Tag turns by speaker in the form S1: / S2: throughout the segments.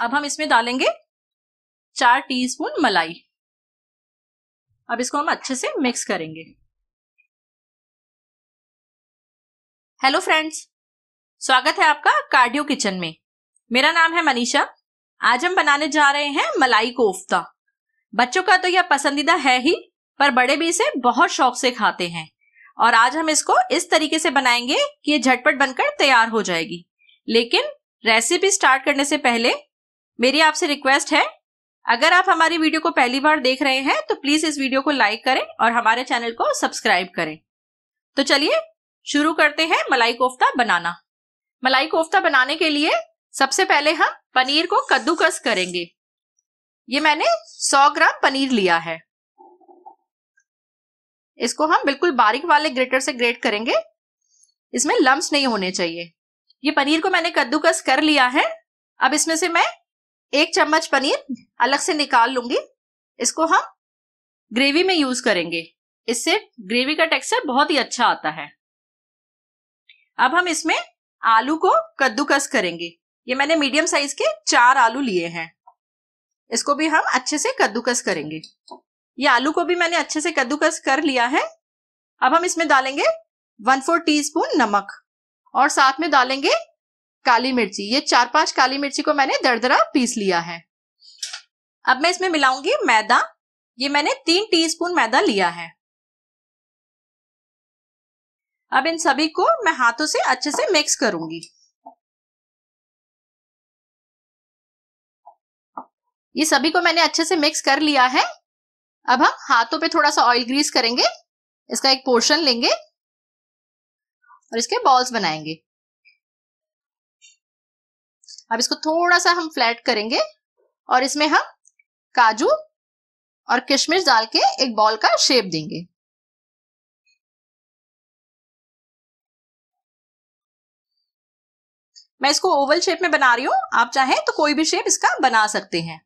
S1: अब हम इसमें डालेंगे चार टीस्पून मलाई अब इसको हम अच्छे से मिक्स करेंगे हेलो फ्रेंड्स स्वागत है आपका कार्डियो किचन में मेरा नाम है मनीषा
S2: आज हम बनाने जा रहे हैं मलाई कोफ्ता बच्चों का तो यह पसंदीदा है ही पर बड़े भी इसे बहुत शौक से खाते हैं और आज हम इसको इस तरीके से बनाएंगे कि ये झटपट बनकर तैयार हो जाएगी लेकिन रेसिपी स्टार्ट करने से पहले मेरी आपसे रिक्वेस्ट है अगर आप हमारी वीडियो को पहली बार देख रहे हैं तो प्लीज इस वीडियो को लाइक करें और हमारे चैनल को सब्सक्राइब करें तो चलिए शुरू करते हैं मलाई कोफ्ता बनाना मलाई कोफ्ता बनाने के लिए सबसे पहले हम पनीर को कद्दूकस करेंगे ये मैंने 100 ग्राम पनीर लिया है इसको हम बिल्कुल बारीक वाले ग्रेटर से ग्रेट करेंगे इसमें लम्ब नहीं होने चाहिए ये पनीर को मैंने कद्दूकस कर लिया है अब इसमें से मैं एक चम्मच पनीर अलग से निकाल लूंगी इसको हम ग्रेवी में यूज करेंगे इससे ग्रेवी का टेक्सचर बहुत ही अच्छा आता है अब हम इसमें आलू को कद्दूकस करेंगे ये मैंने मीडियम साइज के चार आलू लिए हैं इसको भी हम अच्छे से कद्दूकस करेंगे ये आलू को भी मैंने अच्छे से कद्दूकस कर लिया है अब हम इसमें डालेंगे वन फोर टी नमक और साथ में डालेंगे काली मिर्ची ये चार पांच काली मिर्ची को मैंने दरदरा पीस लिया है अब मैं इसमें मिलाऊंगी मैदा ये मैंने तीन
S1: टीस्पून मैदा लिया है अब इन सभी को मैं हाथों से अच्छे से मिक्स करूंगी ये सभी को मैंने अच्छे से मिक्स कर लिया है अब हम हाथों पे थोड़ा सा ऑयल ग्रीस करेंगे इसका एक पोर्शन लेंगे और इसके बॉल्स बनाएंगे अब इसको थोड़ा सा हम फ्लैट करेंगे और इसमें हम काजू और किशमिश डाल के एक बॉल का शेप देंगे मैं इसको ओवल शेप में बना रही हूं आप चाहें तो कोई भी
S2: शेप इसका बना सकते हैं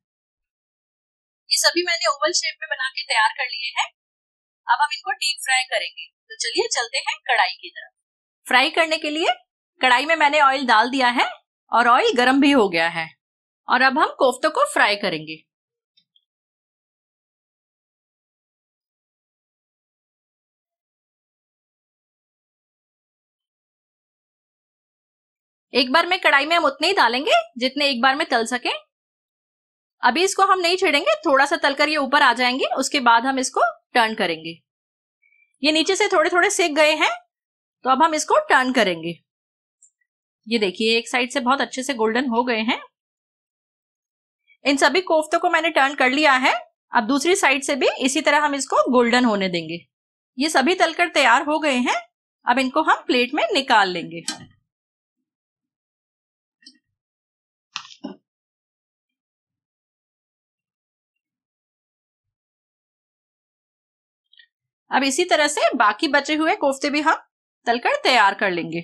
S1: ये सभी मैंने ओवल शेप में बना के तैयार कर लिए हैं अब हम इनको डीप फ्राई करेंगे तो चलिए चलते हैं कढ़ाई की तरफ फ्राई करने के लिए कढ़ाई में मैंने ऑयल डाल दिया है और ऑयल गर्म भी हो गया है और अब हम कोफ्तों को फ्राई करेंगे एक बार में कढ़ाई में हम उतने ही डालेंगे जितने एक बार में तल
S2: सके अभी इसको हम नहीं छेड़ेंगे थोड़ा सा तलकर ये ऊपर आ जाएंगे उसके बाद हम इसको टर्न करेंगे ये नीचे से थोड़े थोड़े सेक गए हैं तो अब हम इसको टर्न करेंगे ये देखिए एक साइड से बहुत अच्छे से गोल्डन हो गए हैं इन सभी कोफ्तों को मैंने टर्न कर लिया है अब दूसरी साइड से भी इसी तरह हम इसको गोल्डन होने देंगे ये सभी तलकर तैयार हो गए हैं अब इनको हम प्लेट में
S1: निकाल लेंगे अब इसी तरह से बाकी बचे हुए कोफ्ते भी हम तलकर तैयार कर लेंगे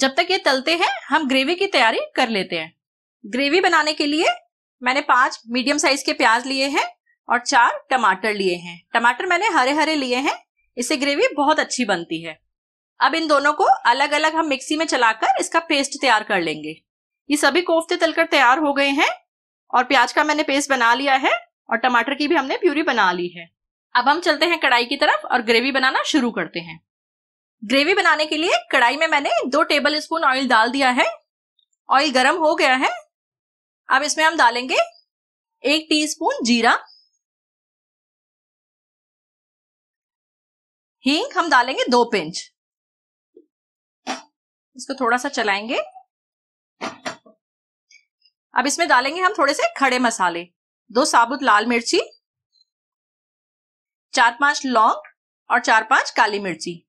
S1: जब तक ये तलते हैं हम ग्रेवी
S2: की तैयारी कर लेते हैं ग्रेवी बनाने के लिए मैंने पांच मीडियम साइज के प्याज लिए हैं और चार टमाटर लिए हैं टमाटर मैंने हरे हरे लिए हैं इससे ग्रेवी बहुत अच्छी बनती है अब इन दोनों को अलग अलग हम मिक्सी में चलाकर इसका पेस्ट तैयार कर लेंगे ये सभी कोफ्ते तलकर तैयार हो गए हैं और प्याज का मैंने पेस्ट बना लिया है और टमाटर की भी हमने प्यूरी बना ली है अब हम चलते हैं कढ़ाई की तरफ और ग्रेवी बनाना शुरू करते हैं ग्रेवी बनाने के लिए कढ़ाई में मैंने दो टेबल स्पून ऑयल डाल दिया है
S1: ऑयल गर्म हो गया है अब इसमें हम डालेंगे एक टीस्पून जीरा हींग हम डालेंगे दो पिंच इसको थोड़ा सा चलाएंगे
S2: अब इसमें डालेंगे हम थोड़े से खड़े मसाले दो साबुत लाल मिर्ची चार पांच लौंग और चार पांच काली
S1: मिर्ची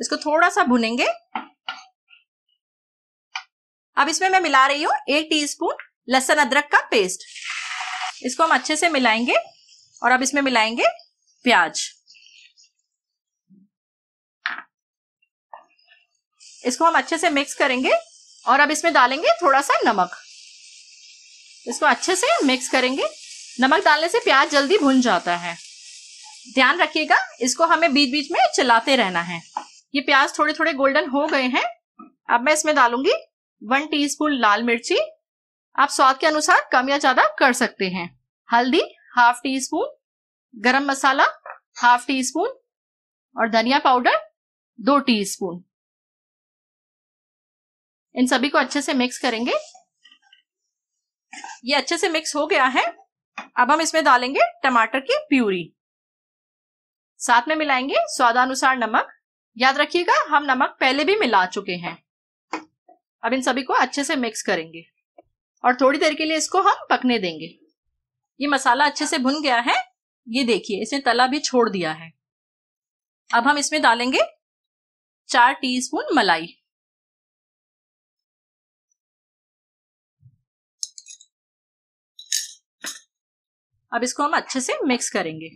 S1: इसको थोड़ा सा भुनेंगे अब इसमें मैं मिला रही हूं एक टीस्पून लहसुन अदरक
S2: का पेस्ट इसको हम अच्छे से मिलाएंगे और अब इसमें मिलाएंगे प्याज इसको हम अच्छे से मिक्स करेंगे और अब इसमें डालेंगे थोड़ा सा नमक इसको अच्छे से मिक्स करेंगे नमक डालने से प्याज जल्दी भुन जाता है ध्यान रखिएगा इसको हमें बीच बीच में चलाते रहना है ये प्याज थोड़े थोड़े गोल्डन हो गए हैं अब मैं इसमें डालूंगी वन टीस्पून लाल मिर्ची आप स्वाद के अनुसार कम या ज्यादा कर सकते हैं हल्दी हाफ टी स्पून गरम मसाला
S1: हाफ टी स्पून और धनिया पाउडर दो टी स्पून इन सभी को अच्छे से मिक्स करेंगे
S2: ये अच्छे से मिक्स हो गया है अब हम इसमें डालेंगे टमाटर की प्यूरी साथ में मिलाएंगे स्वादानुसार नमक याद रखिएगा हम नमक पहले भी मिला चुके हैं अब इन सभी को अच्छे से मिक्स करेंगे और थोड़ी देर के लिए इसको हम पकने देंगे ये मसाला अच्छे से भुन गया है ये देखिए इसने तला भी छोड़
S1: दिया है अब हम इसमें डालेंगे चार टीस्पून मलाई अब इसको हम अच्छे से मिक्स करेंगे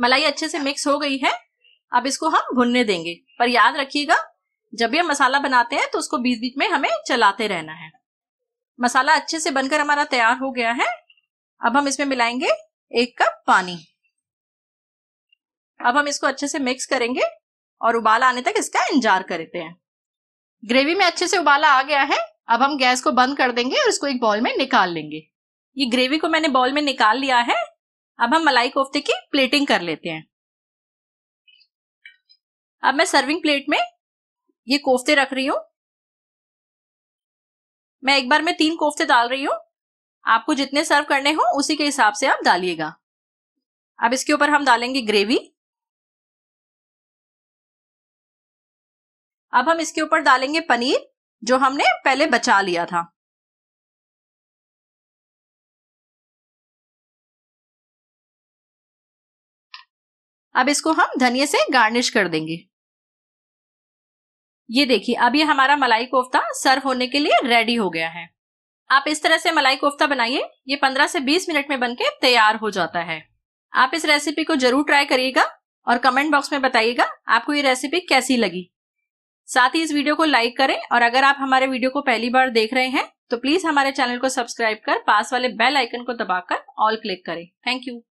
S2: मलाई अच्छे से मिक्स हो गई है अब इसको हम भुनने देंगे पर याद रखिएगा जब भी हम मसाला बनाते हैं तो उसको बीच बीच में हमें चलाते रहना है मसाला अच्छे से बनकर हमारा तैयार हो गया है अब हम इसमें मिलाएंगे एक कप पानी अब हम इसको अच्छे से मिक्स करेंगे और उबाल आने तक इसका इंतजार करते हैं ग्रेवी में अच्छे से उबाला आ गया है अब हम गैस को बंद कर देंगे और इसको एक बॉल में निकाल लेंगे ये ग्रेवी को मैंने बॉल में निकाल लिया है अब हम मलाई कोफ्ते की प्लेटिंग कर लेते
S1: हैं अब मैं सर्विंग प्लेट में ये कोफ्ते रख रही हूं मैं एक बार में तीन कोफ्ते डाल रही हूं आपको जितने सर्व करने हो उसी के हिसाब से आप डालिएगा अब इसके ऊपर हम डालेंगे ग्रेवी अब हम इसके ऊपर डालेंगे पनीर जो हमने पहले बचा लिया था अब इसको हम धनिया से गार्निश कर देंगे ये देखिए
S2: अब ये हमारा मलाई कोफ्ता सर्व होने के लिए रेडी हो गया है आप इस तरह से मलाई कोफ्ता बनाइए ये 15 से 20 मिनट में बनके तैयार हो जाता है आप इस रेसिपी को जरूर ट्राई करिएगा और कमेंट बॉक्स में बताइएगा आपको ये रेसिपी कैसी लगी साथ ही इस वीडियो को लाइक करें और अगर आप हमारे वीडियो को पहली बार देख रहे हैं तो प्लीज हमारे चैनल को सब्सक्राइब कर
S1: पास वाले बेल आइकन को दबाकर ऑल क्लिक करें थैंक यू